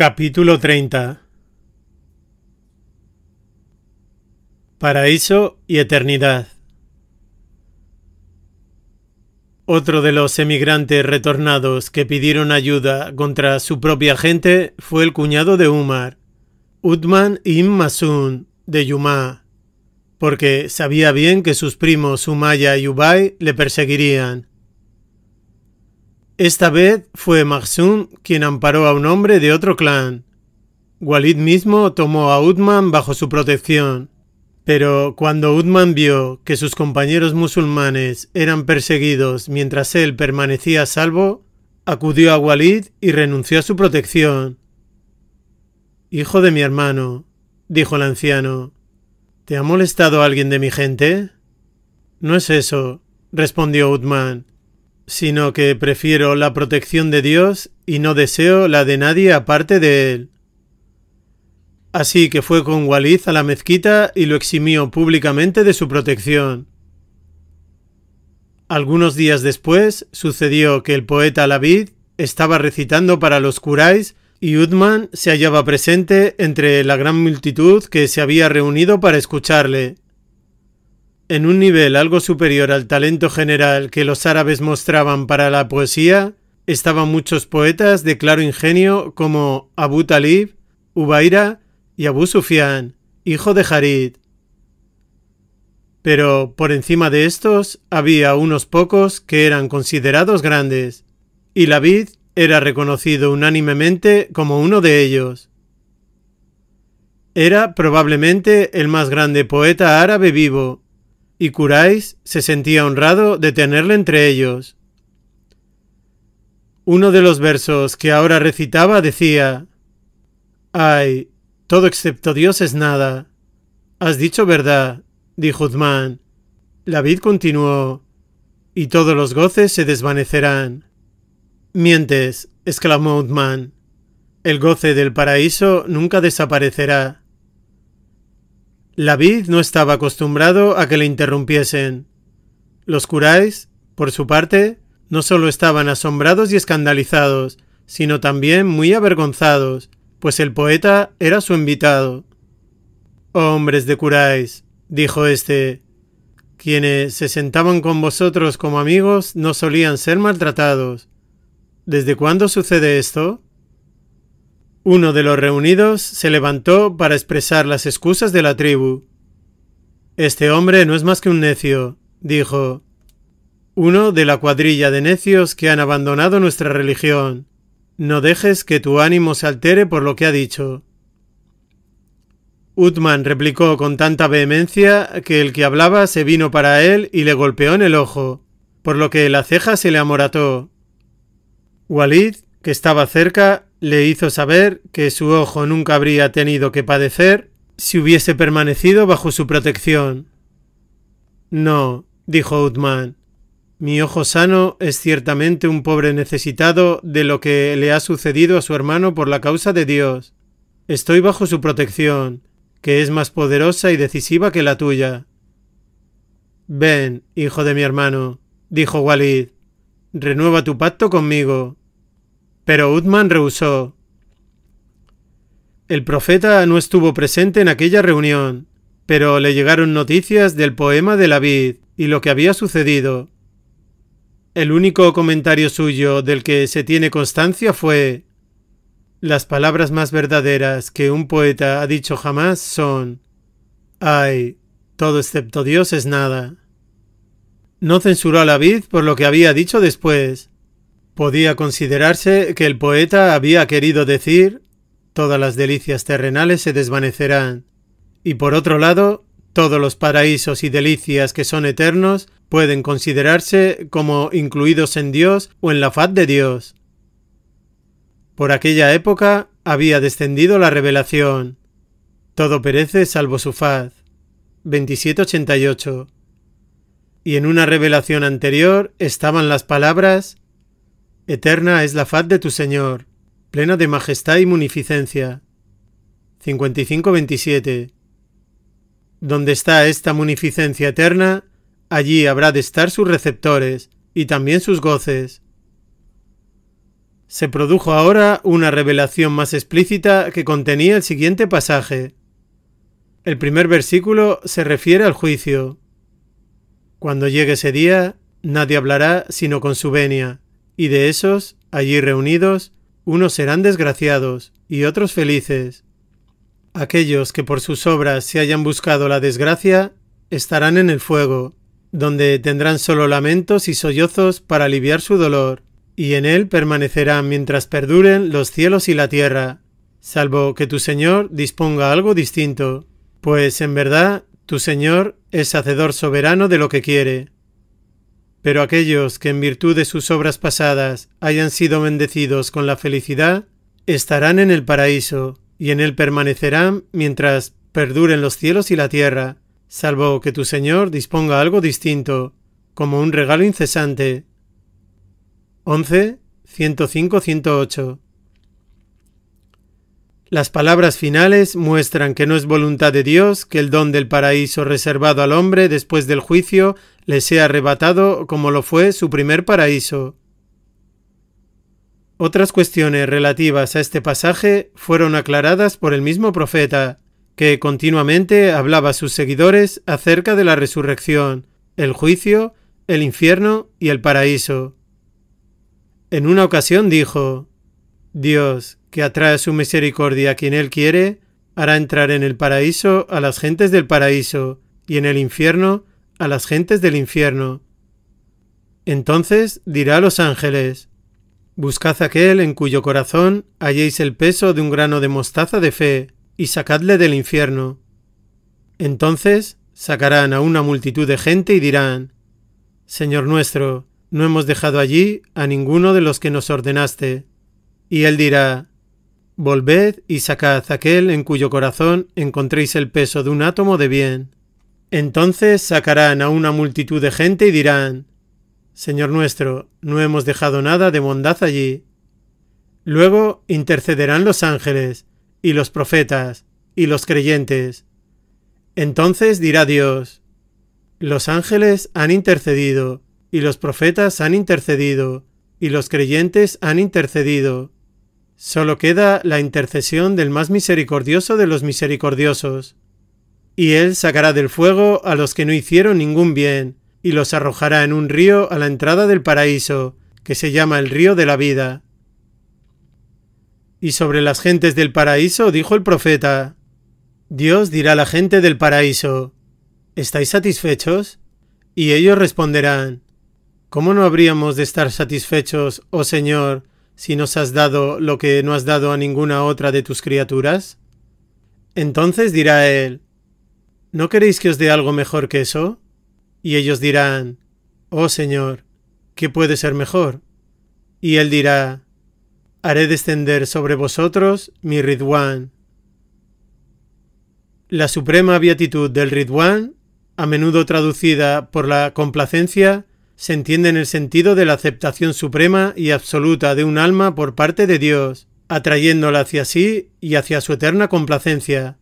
Capítulo 30 Paraíso y Eternidad Otro de los emigrantes retornados que pidieron ayuda contra su propia gente fue el cuñado de Umar, Utman Ibn Masun, de Yuma, porque sabía bien que sus primos Umaya y Ubay le perseguirían. Esta vez fue Maxum quien amparó a un hombre de otro clan. Walid mismo tomó a Uthman bajo su protección. Pero cuando Uthman vio que sus compañeros musulmanes eran perseguidos mientras él permanecía salvo, acudió a Walid y renunció a su protección. Hijo de mi hermano, dijo el anciano, ¿te ha molestado alguien de mi gente? No es eso, respondió Uthman sino que prefiero la protección de Dios y no deseo la de nadie aparte de él. Así que fue con Walid a la mezquita y lo eximió públicamente de su protección. Algunos días después sucedió que el poeta Labid estaba recitando para los curáis y Uthman se hallaba presente entre la gran multitud que se había reunido para escucharle en un nivel algo superior al talento general que los árabes mostraban para la poesía, estaban muchos poetas de claro ingenio como Abu Talib, Ubaira y Abu Sufian, hijo de Harid. Pero por encima de estos había unos pocos que eran considerados grandes, y Labid era reconocido unánimemente como uno de ellos. Era probablemente el más grande poeta árabe vivo, y Curáis se sentía honrado de tenerle entre ellos. Uno de los versos que ahora recitaba decía, Ay, todo excepto Dios es nada. Has dicho verdad, dijo Uzmán. La vid continuó, y todos los goces se desvanecerán. Mientes, exclamó Uzmán. El goce del paraíso nunca desaparecerá. La vid no estaba acostumbrado a que le interrumpiesen. Los curáis, por su parte, no solo estaban asombrados y escandalizados, sino también muy avergonzados, pues el poeta era su invitado. Hombres de curáis, dijo éste, quienes se sentaban con vosotros como amigos no solían ser maltratados. ¿Desde cuándo sucede esto? Uno de los reunidos se levantó para expresar las excusas de la tribu. Este hombre no es más que un necio, dijo. Uno de la cuadrilla de necios que han abandonado nuestra religión. No dejes que tu ánimo se altere por lo que ha dicho. Utman replicó con tanta vehemencia que el que hablaba se vino para él y le golpeó en el ojo, por lo que la ceja se le amorató. Walid, que estaba cerca, le hizo saber que su ojo nunca habría tenido que padecer si hubiese permanecido bajo su protección. No, dijo Utman, mi ojo sano es ciertamente un pobre necesitado de lo que le ha sucedido a su hermano por la causa de Dios. Estoy bajo su protección, que es más poderosa y decisiva que la tuya. Ven, hijo de mi hermano, dijo Walid, renueva tu pacto conmigo. Pero Uthman rehusó. El profeta no estuvo presente en aquella reunión, pero le llegaron noticias del poema de la vid y lo que había sucedido. El único comentario suyo del que se tiene constancia fue Las palabras más verdaderas que un poeta ha dicho jamás son Ay, todo excepto Dios es nada. No censuró a la vid por lo que había dicho después, Podía considerarse que el poeta había querido decir, todas las delicias terrenales se desvanecerán, y por otro lado, todos los paraísos y delicias que son eternos pueden considerarse como incluidos en Dios o en la faz de Dios. Por aquella época había descendido la revelación. Todo perece salvo su faz. 2788. Y en una revelación anterior estaban las palabras Eterna es la faz de tu Señor, plena de majestad y munificencia. 55 Donde está esta munificencia eterna, allí habrá de estar sus receptores y también sus goces. Se produjo ahora una revelación más explícita que contenía el siguiente pasaje. El primer versículo se refiere al juicio. Cuando llegue ese día, nadie hablará sino con su venia. Y de esos, allí reunidos, unos serán desgraciados y otros felices. Aquellos que por sus obras se hayan buscado la desgracia, estarán en el fuego, donde tendrán solo lamentos y sollozos para aliviar su dolor, y en él permanecerán mientras perduren los cielos y la tierra, salvo que tu Señor disponga algo distinto, pues en verdad tu Señor es hacedor soberano de lo que quiere. Pero aquellos que en virtud de sus obras pasadas hayan sido bendecidos con la felicidad, estarán en el paraíso, y en él permanecerán mientras perduren los cielos y la tierra, salvo que tu Señor disponga algo distinto, como un regalo incesante. 11. 105-108 Las palabras finales muestran que no es voluntad de Dios que el don del paraíso reservado al hombre después del juicio le sea arrebatado como lo fue su primer paraíso. Otras cuestiones relativas a este pasaje fueron aclaradas por el mismo profeta, que continuamente hablaba a sus seguidores acerca de la resurrección, el juicio, el infierno y el paraíso. En una ocasión dijo, Dios, que atrae su misericordia a quien Él quiere, hará entrar en el paraíso a las gentes del paraíso, y en el infierno a las gentes del infierno. Entonces dirá a los ángeles, Buscad aquel en cuyo corazón halléis el peso de un grano de mostaza de fe, y sacadle del infierno. Entonces sacarán a una multitud de gente y dirán, Señor nuestro, no hemos dejado allí a ninguno de los que nos ordenaste. Y él dirá, Volved y sacad aquel en cuyo corazón encontréis el peso de un átomo de bien. Entonces sacarán a una multitud de gente y dirán, Señor nuestro, no hemos dejado nada de bondad allí. Luego intercederán los ángeles, y los profetas, y los creyentes. Entonces dirá Dios, los ángeles han intercedido, y los profetas han intercedido, y los creyentes han intercedido. Solo queda la intercesión del más misericordioso de los misericordiosos. Y él sacará del fuego a los que no hicieron ningún bien, y los arrojará en un río a la entrada del paraíso, que se llama el río de la vida. Y sobre las gentes del paraíso dijo el profeta, Dios dirá a la gente del paraíso, ¿estáis satisfechos? Y ellos responderán, ¿cómo no habríamos de estar satisfechos, oh Señor, si nos has dado lo que no has dado a ninguna otra de tus criaturas? Entonces dirá él, ¿No queréis que os dé algo mejor que eso? Y ellos dirán, Oh Señor, ¿qué puede ser mejor? Y él dirá, Haré descender sobre vosotros mi Ridwan. La suprema beatitud del Ridwan, a menudo traducida por la complacencia, se entiende en el sentido de la aceptación suprema y absoluta de un alma por parte de Dios, atrayéndola hacia sí y hacia su eterna complacencia.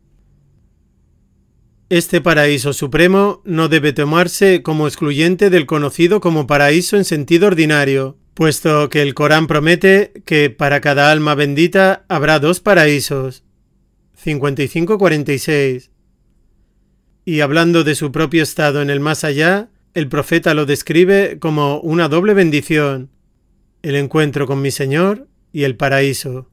Este paraíso supremo no debe tomarse como excluyente del conocido como paraíso en sentido ordinario, puesto que el Corán promete que para cada alma bendita habrá dos paraísos. Y hablando de su propio estado en el más allá, el profeta lo describe como una doble bendición, el encuentro con mi Señor y el paraíso.